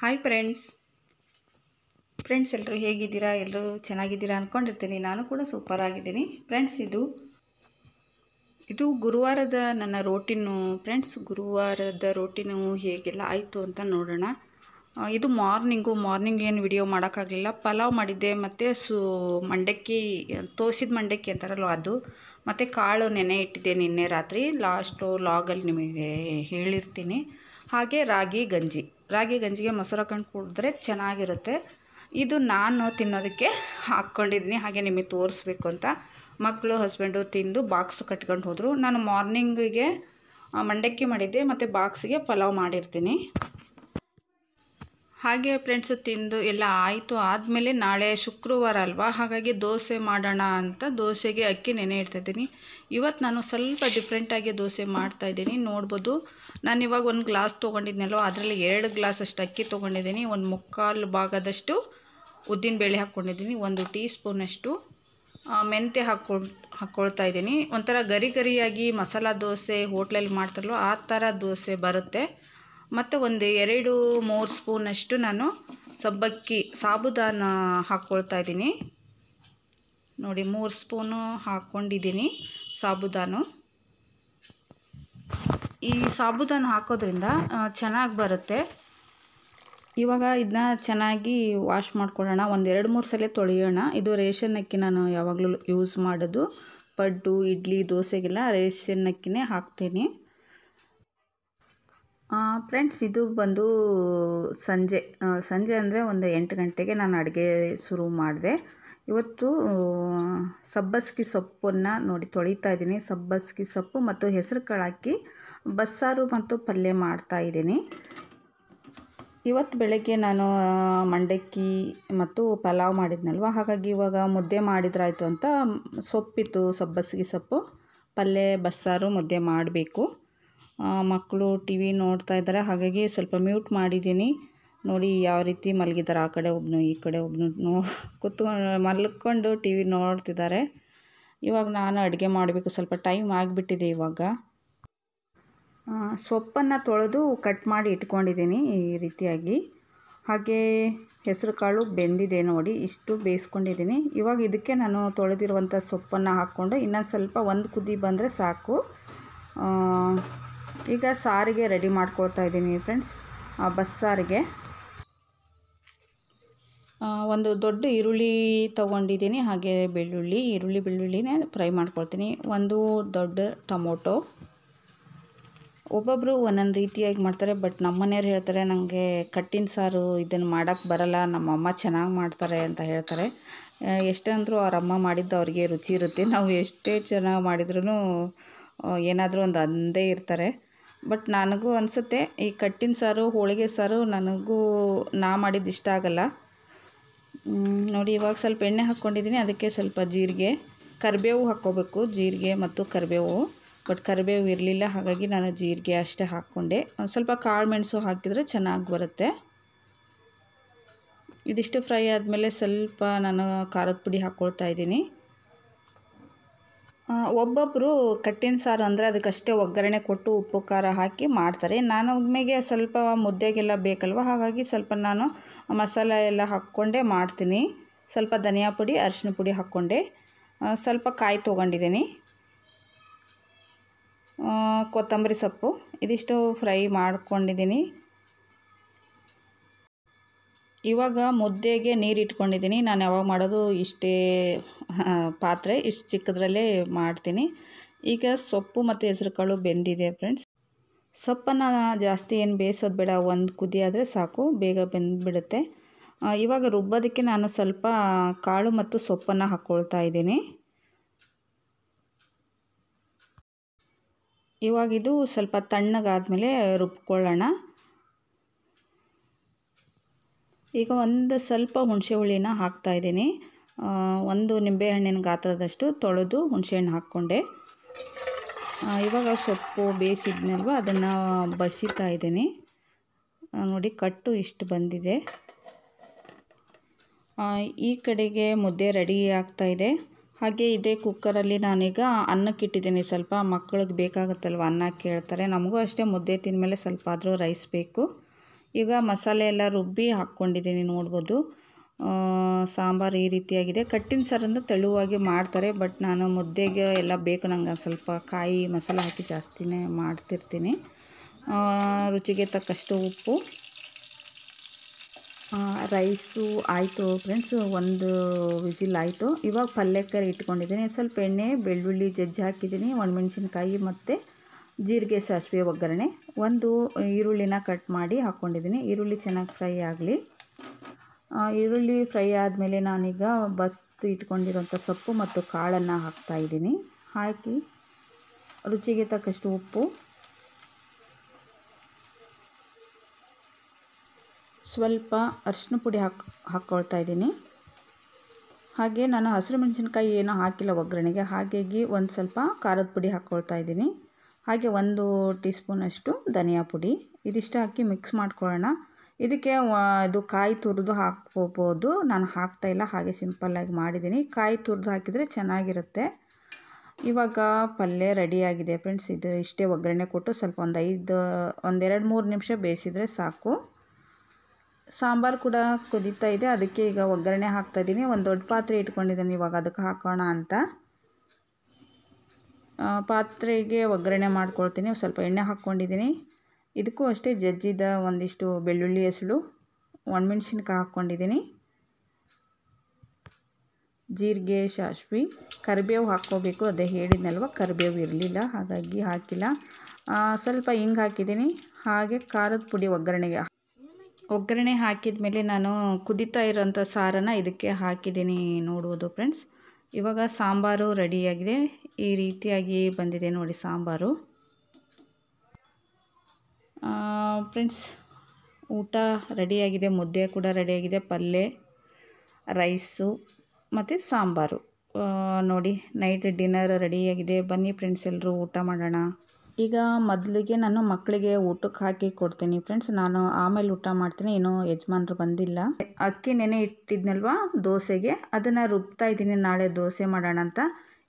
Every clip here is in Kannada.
ಹಾಯ್ ಫ್ರೆಂಡ್ಸ್ ಫ್ರೆಂಡ್ಸ್ ಎಲ್ಲರೂ ಹೇಗಿದ್ದೀರಾ ಎಲ್ಲರೂ ಚೆನ್ನಾಗಿದ್ದೀರಾ ಅಂದ್ಕೊಂಡಿರ್ತೀನಿ ನಾನು ಕೂಡ ಸೂಪರ್ ಆಗಿದ್ದೀನಿ ಫ್ರೆಂಡ್ಸ್ ಇದು ಇದು ಗುರುವಾರದ ನನ್ನ ರೋಟೀನು ಫ್ರೆಂಡ್ಸ್ ಗುರುವಾರದ ರೋಟೀನು ಹೇಗೆಲ್ಲ ಆಯಿತು ಅಂತ ನೋಡೋಣ ಇದು ಮಾರ್ನಿಂಗು ಮಾರ್ನಿಂಗ್ ಏನು ವಿಡಿಯೋ ಮಾಡೋಕ್ಕಾಗಲಿಲ್ಲ ಪಲಾವ್ ಮಾಡಿದ್ದೆ ಮತ್ತು ಸು ಮಂಡಕ್ಕಿ ತೋಸಿದ ಮಂಡಕ್ಕಿ ಅಂತಾರಲ್ಲ ಅದು ಮತ್ತು ಕಾಳು ನೆನೆ ಇಟ್ಟಿದ್ದೆ ನಿನ್ನೆ ರಾತ್ರಿ ಲಾಸ್ಟು ಲಾಗಲ್ಲಿ ನಿಮಗೆ ಹೇಳಿರ್ತೀನಿ ಹಾಗೆ ರಾಗಿ ಗಂಜಿ ರಾಗಿ ಗಂಜಿಗೆ ಮೊಸರು ಹಾಕೊಂಡು ಕುಡಿದ್ರೆ ಚೆನ್ನಾಗಿರುತ್ತೆ ಇದು ನಾನು ತಿನ್ನೋದಕ್ಕೆ ಹಾಕ್ಕೊಂಡಿದ್ದೀನಿ ಹಾಗೆ ನಿಮಗೆ ತೋರಿಸ್ಬೇಕು ಅಂತ ಮಕ್ಕಳು ಹಸ್ಬೆಂಡು ತಿಂದು ಬಾಕ್ಸ್ ಕಟ್ಕೊಂಡು ಹೋದರು ನಾನು ಮಾರ್ನಿಂಗಿಗೆ ಮಂಡಕ್ಕಿ ಮಾಡಿದ್ದೆ ಮತ್ತು ಬಾಕ್ಸಿಗೆ ಪಲಾವ್ ಮಾಡಿರ್ತೀನಿ ಹಾಗೆ ಫ್ರೆಂಡ್ಸು ತಿಂದು ಎಲ್ಲ ಆಯಿತು ಆದಮೇಲೆ ನಾಳೆ ಶುಕ್ರವಾರ ಅಲ್ವಾ ಹಾಗಾಗಿ ದೋಸೆ ಮಾಡೋಣ ಅಂತ ದೋಸೆಗೆ ಅಕ್ಕಿ ನೆನೆ ಇಡ್ತಾಯಿದ್ದೀನಿ ಇವತ್ತು ನಾನು ಸ್ವಲ್ಪ ಡಿಫ್ರೆಂಟಾಗಿ ದೋಸೆ ಮಾಡ್ತಾಯಿದ್ದೀನಿ ನೋಡ್ಬೋದು ನಾನು ಇವಾಗ ಒಂದು ಗ್ಲಾಸ್ ತೊಗೊಂಡಿದ್ನಲ್ವ ಅದರಲ್ಲಿ ಎರಡು ಗ್ಲಾಸ್ ಅಷ್ಟು ಅಕ್ಕಿ ತೊಗೊಂಡಿದ್ದೀನಿ ಒಂದು ಮುಕ್ಕಾಲು ಭಾಗದಷ್ಟು ಉದ್ದಿನ ಬೇಳೆ ಹಾಕ್ಕೊಂಡಿದ್ದೀನಿ ಒಂದು ಟೀ ಸ್ಪೂನಷ್ಟು ಮೆಂತ್ಯ ಹಾಕ್ಕೊಂಡು ಹಾಕ್ಕೊಳ್ತಾ ಇದ್ದೀನಿ ಒಂಥರ ಗರಿ ಗರಿಯಾಗಿ ಮಸಾಲ ದೋಸೆ ಹೋಟ್ಲಲ್ಲಿ ಮಾಡ್ತಾರಲ್ವ ಆ ಥರ ದೋಸೆ ಬರುತ್ತೆ ಮತ್ತು ಒಂದು ಎರಡು ಮೂರು ಸ್ಪೂನಷ್ಟು ನಾನು ಸಬ್ಬಕ್ಕಿ ಸಾಬುದಾನ ಹಾಕ್ಕೊಳ್ತಾ ಇದ್ದೀನಿ ನೋಡಿ ಮೂರು ಸ್ಪೂನು ಹಾಕ್ಕೊಂಡಿದ್ದೀನಿ ಸಾಬುದಾನು ಈ ಸಾಬುದಾನ ಹಾಕೋದ್ರಿಂದ ಚೆನ್ನಾಗಿ ಬರುತ್ತೆ ಇವಾಗ ಇದನ್ನ ಚೆನ್ನಾಗಿ ವಾಶ್ ಮಾಡ್ಕೊಳ್ಳೋಣ ಒಂದು ಎರಡು ಮೂರು ಸಲ ತೊಳೆಯೋಣ ಇದು ರೇಷನ್ ಅಕ್ಕಿ ನಾನು ಯಾವಾಗಲೂ ಯೂಸ್ ಮಾಡೋದು ಪಡ್ಡು ಇಡ್ಲಿ ದೋಸೆಗೆಲ್ಲ ರೇಷನ್ ಅಕ್ಕಿನೇ ಹಾಕ್ತೀನಿ ಫ್ರೆಂಡ್ಸ್ ಇದು ಬಂದು ಸಂಜೆ ಸಂಜೆ ಅಂದರೆ ಒಂದು ಎಂಟು ಗಂಟೆಗೆ ನಾನು ಅಡುಗೆ ಶುರು ಮಾಡಿದೆ ಇವತ್ತು ಸಬ್ಬಸ್ಗಿ ಸೊಪ್ಪನ್ನು ನೋಡಿ ತೊಳಿತಾ ಇದ್ದೀನಿ ಸಬ್ಬಸ್ಗಿ ಸೊಪ್ಪು ಮತ್ತು ಹೆಸರು ಕಾಳು ಹಾಕಿ ಬಸ್ಸಾರು ಮತ್ತು ಪಲ್ಯ ಮಾಡ್ತಾ ಇದ್ದೀನಿ ಇವತ್ತು ಬೆಳಗ್ಗೆ ನಾನು ಮಂಡಕ್ಕಿ ಮತ್ತು ಪಲಾವ್ ಮಾಡಿದ್ನಲ್ವ ಹಾಗಾಗಿ ಇವಾಗ ಮುದ್ದೆ ಮಾಡಿದ್ರಾಯಿತು ಅಂತ ಸೊಪ್ಪಿತ್ತು ಸಬ್ಬಸ್ಗಿ ಸೊಪ್ಪು ಪಲ್ಯ ಬಸ್ಸಾರು ಮುದ್ದೆ ಮಾಡಬೇಕು ಮಕ್ಕಳು ಟಿ ವಿ ನೋಡ್ತಾ ಇದ್ದಾರೆ ಹಾಗಾಗಿ ಸ್ವಲ್ಪ ಮ್ಯೂಟ್ ಮಾಡಿದ್ದೀನಿ ನೋಡಿ ಯಾವ ರೀತಿ ಮಲಗಿದ್ದಾರೆ ಆ ಕಡೆ ಒಬ್ಬನು ಈ ಕಡೆ ಒಬ್ಬನು ನೋ ಕೂತ್ಕೊಂಡು ಮಲ್ಕೊಂಡು ಟಿ ವಿ ನೋಡ್ತಿದ್ದಾರೆ ಇವಾಗ ನಾನು ಅಡುಗೆ ಮಾಡಬೇಕು ಸ್ವಲ್ಪ ಟೈಮ್ ಆಗಿಬಿಟ್ಟಿದೆ ಇವಾಗ ಸೊಪ್ಪನ್ನು ತೊಳೆದು ಕಟ್ ಮಾಡಿ ಇಟ್ಕೊಂಡಿದ್ದೀನಿ ಈ ರೀತಿಯಾಗಿ ಹಾಗೆ ಹೆಸರುಕಾಳು ಕಾಳು ಬೆಂದಿದೆ ನೋಡಿ ಇಷ್ಟು ಬೇಯಿಸ್ಕೊಂಡಿದ್ದೀನಿ ಇವಾಗ ಇದಕ್ಕೆ ನಾನು ತೊಳೆದಿರುವಂಥ ಸೊಪ್ಪನ್ನು ಹಾಕ್ಕೊಂಡು ಇನ್ನೊಂದು ಸ್ವಲ್ಪ ಒಂದು ಕುದಿ ಬಂದರೆ ಸಾಕು ಈಗ ಸಾರಿಗೆ ರೆಡಿ ಮಾಡ್ಕೊಳ್ತಾ ಇದ್ದೀನಿ ಫ್ರೆಂಡ್ಸ್ ಬಸ್ ಸಾರಿಗೆ ಒಂದು ದೊಡ್ಡ ಈರುಳ್ಳಿ ತೊಗೊಂಡಿದ್ದೀನಿ ಹಾಗೆ ಬೆಳ್ಳುಳ್ಳಿ ಈರುಳ್ಳಿ ಬೆಳ್ಳುಳ್ಳಿನೇ ಫ್ರೈ ಮಾಡ್ಕೊಳ್ತೀನಿ ಒಂದು ದೊಡ್ಡ ಟೊಮೊಟೊ ಒಬ್ಬೊಬ್ಬರು ಒಂದೊಂದು ರೀತಿಯಾಗಿ ಮಾಡ್ತಾರೆ ಬಟ್ ಮನೆಯವ್ರು ಹೇಳ್ತಾರೆ ನನಗೆ ಕಟ್ಟಿನ ಸಾರು ಇದನ್ನು ಮಾಡೋಕ್ಕೆ ಬರಲ್ಲ ನಮ್ಮಮ್ಮ ಚೆನ್ನಾಗಿ ಮಾಡ್ತಾರೆ ಅಂತ ಹೇಳ್ತಾರೆ ಎಷ್ಟೇ ಅಂದರೂ ಅವ್ರ ಮಾಡಿದ್ದು ಅವ್ರಿಗೆ ರುಚಿ ಇರುತ್ತೆ ನಾವು ಎಷ್ಟೇ ಚೆನ್ನಾಗಿ ಮಾಡಿದ್ರೂ ಏನಾದರೂ ಒಂದು ಅಂದೇ ಇರ್ತಾರೆ ಬಟ್ ನನಗೂ ಅನಿಸುತ್ತೆ ಈ ಕಟ್ಟಿನ ಸಾರು ಹೋಳಿಗೆ ಸಾರು ನನಗೂ ನಾ ಮಾಡಿದ್ದು ಇಷ್ಟ ಆಗಲ್ಲ ನೋಡಿ ಇವಾಗ ಸ್ವಲ್ಪ ಎಣ್ಣೆ ಹಾಕ್ಕೊಂಡಿದ್ದೀನಿ ಅದಕ್ಕೆ ಸ್ವಲ್ಪ ಜೀರಿಗೆ ಕರಿಬೇವು ಹಾಕ್ಕೋಬೇಕು ಜೀರಿಗೆ ಮತ್ತು ಕರಿಬೇವು ಬಟ್ ಕರಿಬೇವು ಇರಲಿಲ್ಲ ಹಾಗಾಗಿ ನಾನು ಜೀರಿಗೆ ಅಷ್ಟೇ ಹಾಕ್ಕೊಂಡೆ ಒಂದು ಸ್ವಲ್ಪ ಕಾಳು ಮೆಣಸು ಹಾಕಿದರೆ ಚೆನ್ನಾಗಿ ಬರುತ್ತೆ ಇದಿಷ್ಟು ಫ್ರೈ ಆದಮೇಲೆ ಸ್ವಲ್ಪ ನಾನು ಖಾರದ ಪುಡಿ ಹಾಕ್ಕೊಳ್ತಾ ಇದ್ದೀನಿ ಒಬ್ಬೊಬ್ಬರು ಕಟ್ಟಿನ ಸಾರು ಅಂದರೆ ಅದಕ್ಕಷ್ಟೇ ಒಗ್ಗರಣೆ ಕೊಟ್ಟು ಉಪ್ಪು ಖಾರ ಹಾಕಿ ಮಾಡ್ತಾರೆ ನಾನು ಒಮ್ಮೆಗೆ ಸ್ವಲ್ಪ ಮುದ್ದೆಗೆಲ್ಲ ಬೇಕಲ್ವ ಹಾಗಾಗಿ ಸ್ವಲ್ಪ ನಾನು ಮಸಾಲೆ ಎಲ್ಲ ಹಾಕ್ಕೊಂಡೇ ಮಾಡ್ತೀನಿ ಸ್ವಲ್ಪ ಧನಿಯಾ ಪುಡಿ ಅರಿಶಿನ ಪುಡಿ ಹಾಕ್ಕೊಂಡೆ ಸ್ವಲ್ಪ ಕಾಯಿ ತೊಗೊಂಡಿದ್ದೀನಿ ಕೊತ್ತಂಬರಿ ಸೊಪ್ಪು ಇದಿಷ್ಟು ಫ್ರೈ ಮಾಡ್ಕೊಂಡಿದ್ದೀನಿ ಇವಾಗ ಮುದ್ದೆಗೆ ನೀರು ಇಟ್ಕೊಂಡಿದ್ದೀನಿ ನಾನು ಯಾವಾಗ ಮಾಡೋದು ಇಷ್ಟೇ ಪಾತ್ರೆ ಇಷ್ಟು ಚಿಕ್ಕದ್ರಲ್ಲೇ ಮಾಡ್ತೀನಿ ಈಗ ಸೊಪ್ಪು ಮತ್ತು ಹೆಸರುಕಾಳು ಬೆಂದಿದೆ ಫ್ರೆಂಡ್ಸ್ ಸೊಪ್ಪನ್ನು ಜಾಸ್ತಿ ಏನು ಬೇಯಿಸೋದು ಬೇಡ ಒಂದು ಕುದಿ ಆದರೆ ಸಾಕು ಬೇಗ ಬೆಂದುಬಿಡುತ್ತೆ ಇವಾಗ ರುಬ್ಬೋದಕ್ಕೆ ನಾನು ಸ್ವಲ್ಪ ಕಾಳು ಮತ್ತು ಸೊಪ್ಪನ್ನು ಹಾಕ್ಕೊಳ್ತಾ ಇದ್ದೀನಿ ಇವಾಗಿದು ಸ್ವಲ್ಪ ತಣ್ಣಗಾದಮೇಲೆ ರುಬ್ಕೊಳ್ಳೋಣ ಈಗ ಒಂದು ಸ್ವಲ್ಪ ಹುಣಸೆ ಹುಳಿನ ಹಾಕ್ತಾಯಿದ್ದೀನಿ ಒಂದು ನಿಂಬೆಹಣ್ಣಿನ ಗಾತ್ರದಷ್ಟು ತೊಳೆದು ಹುಣಸೆಹಣ್ಣು ಹಾಕ್ಕೊಂಡೆ ಇವಾಗ ಸೊಪ್ಪು ಬೇಯಿಸಿದ್ನಲ್ವ ಅದನ್ನು ಬಸಿತಾ ಇದ್ದೀನಿ ನೋಡಿ ಕಟ್ಟು ಇಷ್ಟು ಬಂದಿದೆ ಈ ಕಡೆಗೆ ಮುದ್ದೆ ರೆಡಿ ಆಗ್ತಾಯಿದೆ ಹಾಗೆ ಇದೇ ಕುಕ್ಕರಲ್ಲಿ ನಾನೀಗ ಅನ್ನಕ್ಕೆ ಸ್ವಲ್ಪ ಮಕ್ಕಳಿಗೆ ಬೇಕಾಗುತ್ತಲ್ವ ಅನ್ನ ಕೇಳ್ತಾರೆ ನಮಗೂ ಅಷ್ಟೇ ಮುದ್ದೆ ತಿಂದಮೇಲೆ ಸ್ವಲ್ಪ ಆದರೂ ರೈಸ್ ಬೇಕು ಈಗ ಮಸಾಲೆ ಎಲ್ಲ ರುಬ್ಬಿ ಹಾಕ್ಕೊಂಡಿದ್ದೀನಿ ನೋಡ್ಬೋದು ಸಾಂಬಾರು ಈ ರೀತಿಯಾಗಿದೆ ಕಟ್ಟಿನ ಸಾರನ್ನು ತೆಳುವಾಗಿ ಮಾಡ್ತಾರೆ ಬಟ್ ನಾನು ಮುದ್ದೆಗೆ ಎಲ್ಲ ಬೇಕು ನಂಗೆ ಸ್ವಲ್ಪ ಕಾಯಿ ಮಸಾಲೆ ಹಾಕಿ ಜಾಸ್ತಿನೇ ಮಾಡ್ತಿರ್ತೀನಿ ರುಚಿಗೆ ತಕ್ಕಷ್ಟು ಉಪ್ಪು ರೈಸು ಆಯಿತು ಫ್ರೆಂಡ್ಸ್ ಒಂದು ವಿಸಿಲ್ ಆಯಿತು ಇವಾಗ ಪಲ್ಯಕ್ಕೆ ಇಟ್ಕೊಂಡಿದ್ದೀನಿ ಸ್ವಲ್ಪ ಎಣ್ಣೆ ಬೆಳ್ಳುಳ್ಳಿ ಜಜ್ಜಿ ಹಾಕಿದ್ದೀನಿ ಒಣಮೆಣ್ಸಿನ್ಕಾಯಿ ಮತ್ತು ಜೀರಿಗೆ ಸಾಸಿವೆ ಒಗ್ಗರಣೆ ಒಂದು ಈರುಳ್ಳಿನ ಕಟ್ ಮಾಡಿ ಹಾಕ್ಕೊಂಡಿದ್ದೀನಿ ಈರುಳ್ಳಿ ಚೆನ್ನಾಗಿ ಫ್ರೈ ಆಗಲಿ ಈರುಳ್ಳಿ ಫ್ರೈ ಆದಮೇಲೆ ನಾನೀಗ ಬಸ್ತು ಇಟ್ಕೊಂಡಿರೋಂಥ ಸೊಪ್ಪು ಮತ್ತು ಕಾಳನ್ನು ಹಾಕ್ತಾಯಿದ್ದೀನಿ ಹಾಕಿ ರುಚಿಗೆ ತಕ್ಕಷ್ಟು ಉಪ್ಪು ಸ್ವಲ್ಪ ಅರಿಶಿನ ಪುಡಿ ಹಾಕಿ ಹಾಕ್ಕೊಳ್ತಾ ಇದ್ದೀನಿ ಹಾಗೆ ನಾನು ಹಸಿರು ಮೆಣಸಿನ್ಕಾಯಿ ಏನೂ ಹಾಕಿಲ್ಲ ಒಗ್ಗರಣೆಗೆ ಹಾಗಾಗಿ ಒಂದು ಸ್ವಲ್ಪ ಖಾರದ ಪುಡಿ ಹಾಕ್ಕೊಳ್ತಾ ಇದ್ದೀನಿ ಹಾಗೆ ಒಂದು ಟೀ ಸ್ಪೂನಷ್ಟು ಧನಿಯಾ ಪುಡಿ ಇದಿಷ್ಟು ಹಾಕಿ ಮಿಕ್ಸ್ ಮಾಡ್ಕೊಳ್ಳೋಣ ಇದಕ್ಕೆ ಇದು ಕಾಯಿ ತುರಿದು ಹಾಕ್ಕೋಬೋದು ನಾನು ಹಾಕ್ತಾಯಿಲ್ಲ ಹಾಗೆ ಸಿಂಪಲ್ಲಾಗಿ ಮಾಡಿದ್ದೀನಿ ಕಾಯಿ ತುರಿದು ಹಾಕಿದರೆ ಚೆನ್ನಾಗಿರುತ್ತೆ ಇವಾಗ ಪಲ್ಯ ರೆಡಿಯಾಗಿದೆ ಫ್ರೆಂಡ್ಸ್ ಇದು ಇಷ್ಟೇ ಒಗ್ಗರಣೆ ಕೊಟ್ಟು ಸ್ವಲ್ಪ ಒಂದು ಐದು ಒಂದೆರಡು ಮೂರು ನಿಮಿಷ ಬೇಯಿಸಿದರೆ ಸಾಕು ಸಾಂಬಾರು ಕೂಡ ಕುದೀತಾ ಇದೆ ಅದಕ್ಕೆ ಈಗ ಒಗ್ಗರಣೆ ಹಾಕ್ತಾಯಿದ್ದೀನಿ ಒಂದು ದೊಡ್ಡ ಪಾತ್ರೆ ಇಟ್ಕೊಂಡಿದ್ದೀನಿ ಇವಾಗ ಅದಕ್ಕೆ ಹಾಕೋಣ ಅಂತ ಪಾತ್ರೆಗೆ ಒಗ್ಗರಣೆ ಮಾಡ್ಕೊಳ್ತೀನಿ ಸ್ವಲ್ಪ ಎಣ್ಣೆ ಹಾಕ್ಕೊಂಡಿದ್ದೀನಿ ಇದಕ್ಕೂ ಅಷ್ಟೇ ಜಜ್ಜಿದ ಒಂದಿಷ್ಟು ಬೆಳ್ಳುಳ್ಳಿ ಹೆಸಳು ಒಣಮೆಣ್ಸಿನ್ಕಾಯಿ ಹಾಕ್ಕೊಂಡಿದ್ದೀನಿ ಜೀರಿಗೆ ಸಾಸ್ವಿ ಕರಿಬೇವು ಹಾಕ್ಕೋಬೇಕು ಅದೇ ಹೇಳಿದ್ನಲ್ವ ಕರಿಬೇವು ಇರಲಿಲ್ಲ ಹಾಗಾಗಿ ಹಾಕಿಲ್ಲ ಸ್ವಲ್ಪ ಹಿಂಗೆ ಹಾಕಿದ್ದೀನಿ ಹಾಗೆ ಖಾರದ ಪುಡಿ ಒಗ್ಗರಣೆಗೆ ಒಗ್ಗರಣೆ ಹಾಕಿದ ಮೇಲೆ ನಾನು ಕುದಿತಾ ಇರೋಂಥ ಸಾರನ್ನು ಇದಕ್ಕೆ ಹಾಕಿದ್ದೀನಿ ನೋಡುವುದು ಫ್ರೆಂಡ್ಸ್ ಇವಾಗ ಸಾಂಬಾರು ರೆಡಿಯಾಗಿದೆ ಈ ರೀತಿಯಾಗಿ ಬಂದಿದೆ ನೋಡಿ ಸಾಂಬಾರು ಫ್ರೆಂಡ್ಸ್ ಊಟ ರೆಡಿಯಾಗಿದೆ ಮುದ್ದೆ ಕೂಡ ರೆಡಿಯಾಗಿದೆ ಪಲ್ಯ ರೈಸು ಮತ್ತು ಸಾಂಬಾರು ನೋಡಿ ನೈಟ್ ಡಿನ್ನರ್ ರೆಡಿಯಾಗಿದೆ ಬನ್ನಿ ಫ್ರೆಂಡ್ಸ್ ಎಲ್ಲರೂ ಊಟ ಮಾಡೋಣ ಈಗ ಮೊದಲಿಗೆ ನಾನು ಮಕ್ಕಳಿಗೆ ಊಟಕ್ಕೆ ಹಾಕಿ ಕೊಡ್ತೀನಿ ಫ್ರೆಂಡ್ಸ್ ನಾನು ಆಮೇಲೆ ಊಟ ಮಾಡ್ತೀನಿ ಏನೋ ಯಜಮಾನ್ರು ಬಂದಿಲ್ಲ ಅಕ್ಕಿ ನೆನೆ ಇಟ್ಟಿದ್ನಲ್ವಾ ದೋಸೆಗೆ ಅದನ್ನು ರುಬ್ತಾ ಇದ್ದೀನಿ ನಾಳೆ ದೋಸೆ ಮಾಡೋಣ ಅಂತ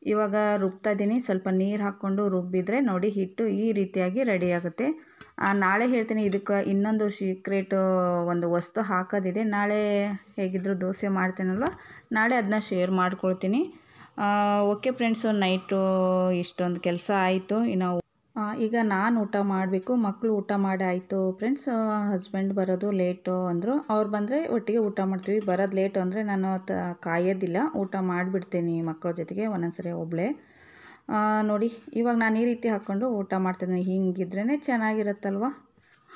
ಇವಾಗ ರುಬ್ತಾ ಇದ್ದೀನಿ ಸ್ವಲ್ಪ ನೀರು ಹಾಕ್ಕೊಂಡು ರುಬ್ಬಿದ್ರೆ ನೋಡಿ ಹಿಟ್ಟು ಈ ರೀತಿಯಾಗಿ ರೆಡಿಯಾಗುತ್ತೆ ನಾಳೆ ಹೇಳ್ತೀನಿ ಇದಕ್ಕೆ ಇನ್ನೊಂದು ಸೀಕ್ರೆಟ್ ಒಂದು ವಸ್ತು ಹಾಕೋದಿದೆ ನಾಳೆ ಹೇಗಿದ್ದರೂ ದೋಸೆ ಮಾಡ್ತೀನಲ್ವ ನಾಳೆ ಅದನ್ನ ಶೇರ್ ಮಾಡ್ಕೊಳ್ತೀನಿ ಓಕೆ ಫ್ರೆಂಡ್ಸು ನೈಟು ಇಷ್ಟೊಂದು ಕೆಲಸ ಆಯಿತು ಇನ್ನು ಈಗ ನಾನು ಊಟ ಮಾಡಬೇಕು ಮಕ್ಕಳು ಊಟ ಮಾಡಿ ಆಯಿತು ಫ್ರೆಂಡ್ಸ್ ಹಸ್ಬೆಂಡ್ ಬರೋದು ಲೇಟು ಅಂದರು ಅವ್ರು ಬಂದರೆ ಒಟ್ಟಿಗೆ ಊಟ ಮಾಡ್ತೀವಿ ಬರೋದು ಲೇಟು ಅಂದರೆ ನಾನು ತ ಕಾಯೋದಿಲ್ಲ ಊಟ ಮಾಡಿಬಿಡ್ತೀನಿ ಮಕ್ಕಳ ಜೊತೆಗೆ ಒಂದೊಂದ್ಸರಿ ಒಬ್ಬಳೇ ನೋಡಿ ಇವಾಗ ನಾನು ಈ ರೀತಿ ಹಾಕ್ಕೊಂಡು ಊಟ ಮಾಡ್ತೀನಿ ಹೀಗಿದ್ರೇ ಚೆನ್ನಾಗಿರುತ್ತಲ್ವ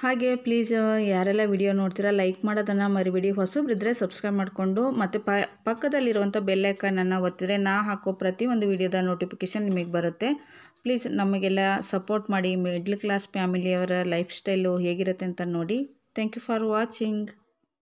ಹಾಗೆ ಪ್ಲೀಸ್ ಯಾರೆಲ್ಲ ವಿಡಿಯೋ ನೋಡ್ತೀರ ಲೈಕ್ ಮಾಡೋದನ್ನು ಮರಿಬಿಡಿ ಹೊಸಬ್ರಿದ್ರೆ ಸಬ್ಸ್ಕ್ರೈಬ್ ಮಾಡಿಕೊಂಡು ಮತ್ತು ಪ ಪಕ್ಕದಲ್ಲಿರುವಂಥ ಬೆಲ್ಲೈಕನನ್ನು ಒತ್ತಿದ್ರೆ ನಾ ಹಾಕೋ ಪ್ರತಿಯೊಂದು ವಿಡಿಯೋದ ನೋಟಿಫಿಕೇಷನ್ ನಿಮಗೆ ಬರುತ್ತೆ ಪ್ಲೀಸ್ ನಮಗೆಲ್ಲ ಸಪೋರ್ಟ್ ಮಾಡಿ ಮಿಡ್ಲ್ ಕ್ಲಾಸ್ ಫ್ಯಾಮಿಲಿಯವರ ಲೈಫ್ ಸ್ಟೈಲು ಹೇಗಿರುತ್ತೆ ಅಂತ ನೋಡಿ ಥ್ಯಾಂಕ್ ಯು ಫಾರ್ ವಾಚಿಂಗ್